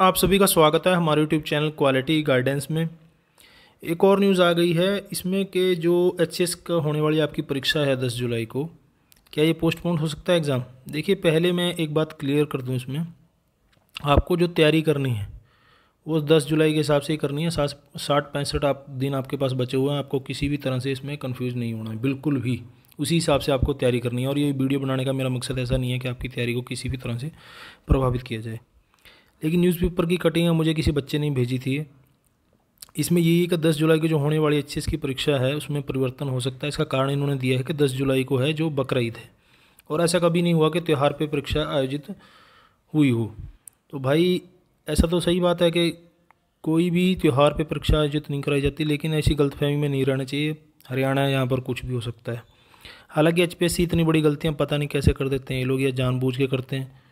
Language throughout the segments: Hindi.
आप सभी का स्वागत है हमारे यूट्यूब चैनल क्वालिटी गाइडेंस में एक और न्यूज़ आ गई है इसमें कि जो एच का होने वाली आपकी परीक्षा है दस जुलाई को क्या ये पोस्टपोन हो सकता है एग्ज़ाम देखिए पहले मैं एक बात क्लियर कर दूँ इसमें आपको जो तैयारी करनी है वो दस जुलाई के हिसाब से ही करनी है सात साठ पैंसठ आप दिन आपके पास बचे हुए हैं आपको किसी भी तरह से इसमें कन्फ्यूज़ नहीं होना है बिल्कुल भी उसी हिसाब से आपको तैयारी करनी है और ये वीडियो बनाने का मेरा मकसद ऐसा नहीं है कि आपकी तैयारी को किसी भी तरह से प्रभावित किया जाए लेकिन न्यूज़पेपर की कटिंग मुझे किसी बच्चे ने भेजी थी इसमें यही है कि दस जुलाई को जो होने वाली एच की परीक्षा है उसमें परिवर्तन हो सकता है इसका कारण इन्होंने दिया है कि दस जुलाई को है जो बकर ईद है और ऐसा कभी नहीं हुआ कि त्यौहार पर परीक्षा आयोजित हुई हो तो भाई ऐसा तो सही बात है कि कोई भी त्यौहार पे परीक्षा आयोजित नहीं कराई जाती लेकिन ऐसी गलतफहमी में नहीं रहना चाहिए हरियाणा यहाँ पर कुछ भी हो सकता है हालांकि एच इतनी बड़ी गलतियाँ पता नहीं कैसे कर देते हैं ये लोग या जानबूझ के करते हैं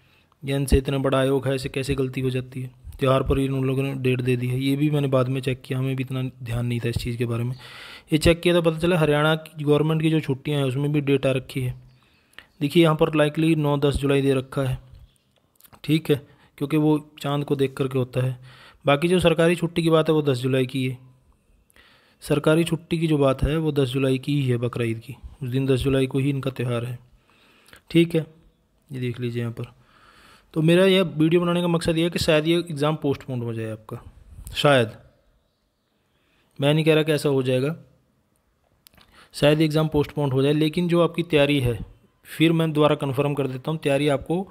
जैन से इतना बड़ा आयोग है ऐसे कैसे गलती हो जाती है त्यौहार पर इन लोगों ने डेट दे दी है ये भी मैंने बाद में चेक किया हमें भी इतना ध्यान नहीं था इस चीज़ के बारे में ये चेक किया तो पता चला हरियाणा की गवर्नमेंट की जो छुट्टियाँ हैं उसमें भी डेट आ रखी है देखिए यहाँ पर लाइकली नौ दस जुलाई दे रखा है ठीक है क्योंकि वो चांद को देख करके होता है बाकी जो सरकारी छुट्टी की बात है वो दस जुलाई की है सरकारी छुट्टी की जो बात है वो दस जुलाई की ही है बकर ईद की उस दिन दस जुलाई को ही इनका त्यौहार है ठीक है ये देख लीजिए यहाँ पर तो मेरा यह वीडियो बनाने का मकसद ये है कि शायद ये एग्ज़ाम पोस्टपोन हो जाए आपका शायद मैं नहीं कह रहा कि ऐसा हो जाएगा शायद एग्ज़ाम पोस्टपोन हो जाए लेकिन जो आपकी तैयारी है फिर मैं दोबारा कन्फर्म कर देता हूँ तैयारी आपको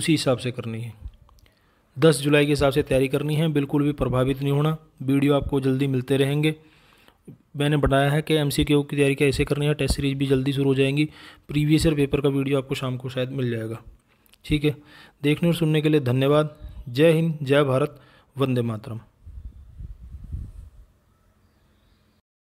उसी हिसाब से करनी है दस जुलाई के हिसाब से तैयारी करनी है बिल्कुल भी प्रभावित नहीं होना वीडियो आपको जल्दी मिलते रहेंगे मैंने बताया है कि एम की तैयारी कैसे करनी है टेस्ट सीरीज भी जल्दी शुरू हो जाएंगी प्रीवियस ईयर पेपर का वीडियो आपको शाम को शायद मिल जाएगा ठीक है देखने और सुनने के लिए धन्यवाद जय हिंद जय भारत वंदे मातरम